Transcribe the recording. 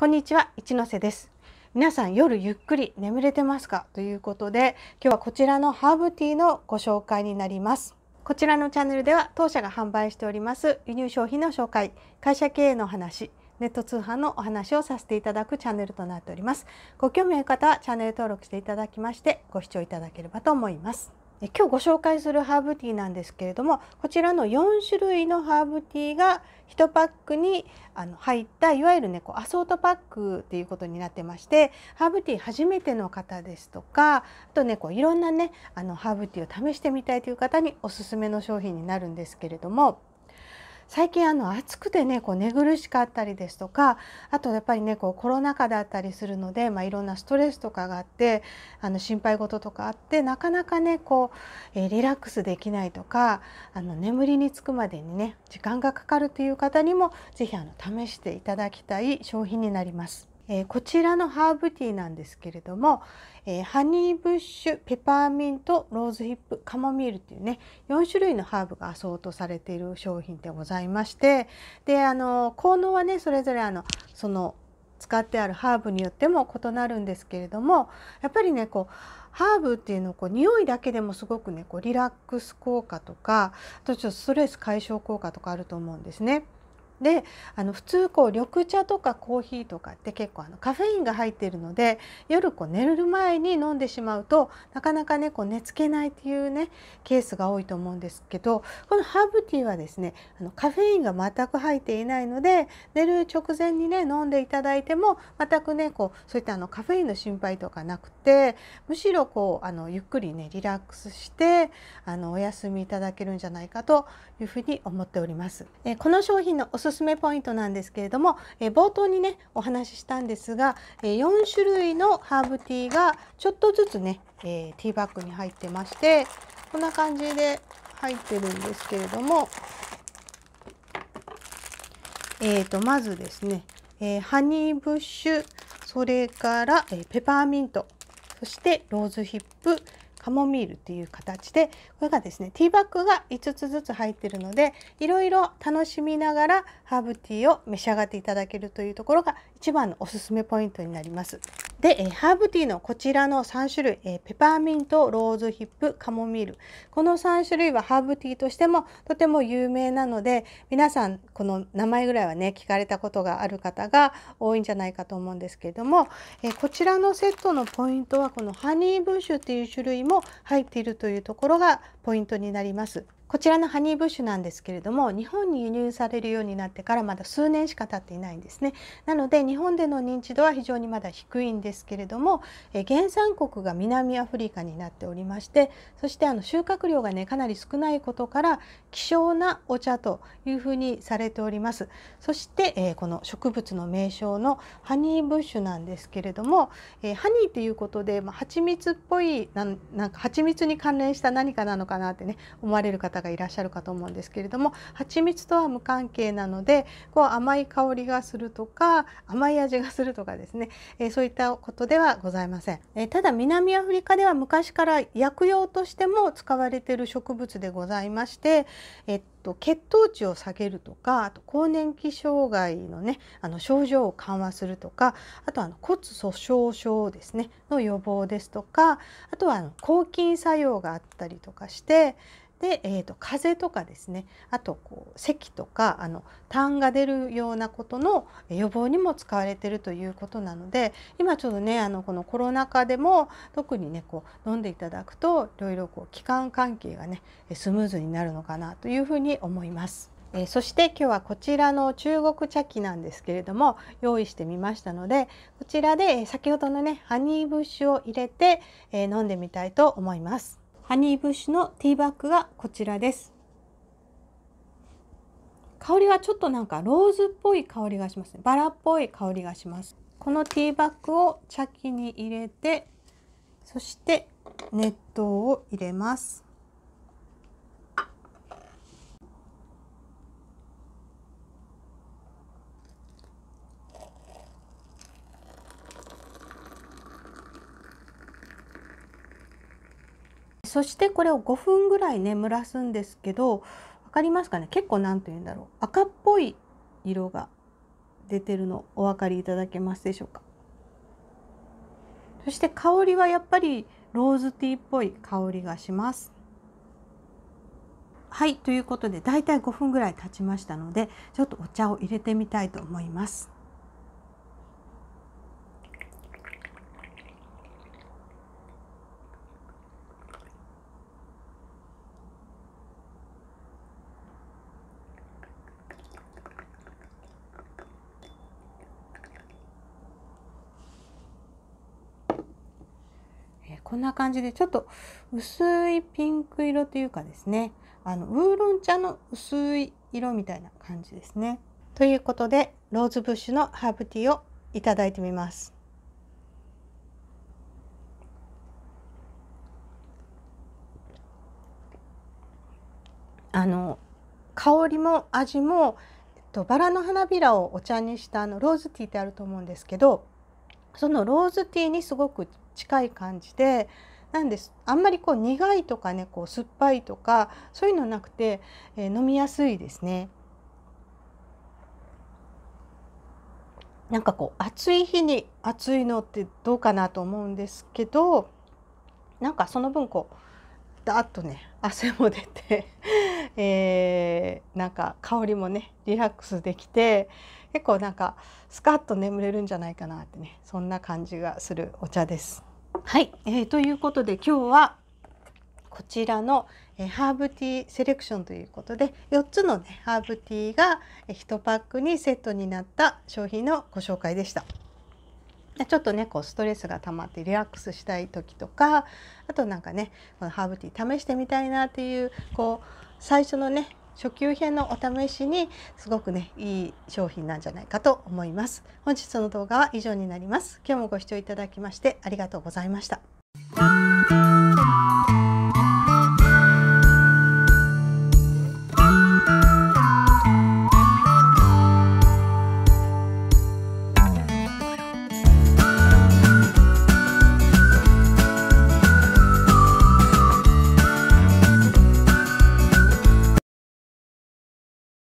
こんにちは一ノ瀬です皆さん夜ゆっくり眠れてますかということで今日はこちらのハーブティーのご紹介になりますこちらのチャンネルでは当社が販売しております輸入商品の紹介会社経営の話ネット通販のお話をさせていただくチャンネルとなっておりますご興味ある方はチャンネル登録していただきましてご視聴いただければと思います今日ご紹介するハーブティーなんですけれどもこちらの4種類のハーブティーが1パックにあの入ったいわゆるねこうアソートパックっていうことになってましてハーブティー初めての方ですとかあとねこういろんなねあのハーブティーを試してみたいという方におすすめの商品になるんですけれども。最近あの暑くてねこう寝苦しかったりですとかあとやっぱりねこうコロナ禍だったりするので、まあ、いろんなストレスとかがあってあの心配事とかあってなかなかねこう、えー、リラックスできないとかあの眠りにつくまでにね時間がかかるという方にも是非試していただきたい商品になります。えー、こちらのハーブティーなんですけれども、えー、ハニーブッシュペパーミントローズヒップカモミールっていうね4種類のハーブがアソートされている商品でございましてであの効能はねそれぞれあのその使ってあるハーブによっても異なるんですけれどもやっぱりねこうハーブっていうのこう匂いだけでもすごくねこうリラックス効果とかあとちょっとストレス解消効果とかあると思うんですね。であの普通こう緑茶とかコーヒーとかって結構あのカフェインが入っているので夜こう寝る前に飲んでしまうとなかなかねこう寝つけないっていうねケースが多いと思うんですけどこのハーブティーはですねあのカフェインが全く入っていないので寝る直前にね飲んでいただいても全くねこうそういったあのカフェインの心配とかなくてむしろこうあのゆっくりねリラックスしてあのお休みいただけるんじゃないかというふうに思っております。えこの商品のおすすすめポイントなんですけれども、え冒頭にねお話ししたんですが、え4種類のハーブティーがちょっとずつね、えティーバッグに入ってましてこんな感じで入ってるんですけれども、えー、とまずですね、えハニーブッシュそれから、えペパーミントそしてローズヒップカモミールっていう形でこれがですねティーバッグが5つずつ入ってるのでいろいろ楽しみながらハーブティーを召し上がっていただけるというところが一番のおすすめポイントになります。で、えハーブティーのこちらの3種類、えペパーミントローズヒップカモミールこの3種類はハーブティーとしてもとても有名なので皆さんこの名前ぐらいはね聞かれたことがある方が多いんじゃないかと思うんですけれども、えこちらのセットのポイントはこのハニーブッシュっていう種類も入っているというところがポイントになります。こちらのハニーブッシュなんですけれども日本に輸入されるようになってからまだ数年しか経っていないんですね。なので日本での認知度は非常にまだ低いんですけれども、え原産国が南アフリカになっておりましてそしてあの収穫量がねかなり少ないことから希少なお茶というふうにされております。そして、えこの植物の名称のハニーブッシュなんですけれども、えハニーということで、まあ、蜂蜜っぽいなんなんか蜂蜜に関連した何かなのかなってね思われる方方がいらっしゃるかと思うんですけれども蜂蜜とは無関係なのでこう甘い香りがするとか甘い味がするとかですね、えー、そういったことではございません、えー、ただ南アフリカでは昔から薬用としても使われている植物でございまして、えっと、血糖値を下げるとかあと更年期障害のねあの症状を緩和するとかあとあの骨粗しょう症ですねの予防ですとかあとはあの抗菌作用があったりとかして、で、えーと、風邪とかですねあとこう咳とかあの痰が出るようなことの予防にも使われてるということなので今ちょうどねあのこのコロナ禍でも特にねこう飲んでいただくといろいろこう気管関係がねスムーズになるのかなというふうに思います。えー、そして今日はこちらの中国茶器なんですけれども用意してみましたのでこちらで先ほどのねハニーブッシュを入れて、えー、飲んでみたいと思います。ハニーブッシュのティーバッグがこちらです。香りはちょっとなんかローズっぽい香りがしますね。バラっぽい香りがします。このティーバッグを茶器に入れて、そして熱湯を入れます。そしてこれを5分ぐらいね蒸らすんですけどわかりますかね結構何て言うんだろう赤っぽい色が出てるのお分かりいただけますでしょうかそして香りはやっぱりローズティーっぽい香りがします。はいということでだいたい5分ぐらい経ちましたのでちょっとお茶を入れてみたいと思います。こんな感じでちょっと薄いピンク色というかですねあのウーロン茶の薄い色みたいな感じですね。ということでローズブッシュのハーブティーをいただいてみます。あの香りも味も、えっと、バラの花びらをお茶にしたあのローズティーってあると思うんですけどそのローズティーにすごく近い感じでなんですあんまりこう苦いとかねこう酸っぱいとかそういうのなくて、えー、飲みやすいですね。なんかこう暑い日に暑いのってどうかなと思うんですけどなんかその分こうダッとね汗も出てえー、なんか香りもねリラックスできて結構なんかスカッと眠れるんじゃないかなってねそんな感じがするお茶です。はい、えー、ということで今日はこちらの、えー、ハーブティーセレクションということで4つの、ね、ハーブティーが1パックにセットになった商品のご紹介でした。ちょっとねこうストレスが溜まってリラックスしたい時とかあとなんかねこのハーブティー試してみたいなっていうこう最初のね初級編のお試しにすごくねいい商品なんじゃないかと思います本日の動画は以上になります今日もご視聴いただきましてありがとうございました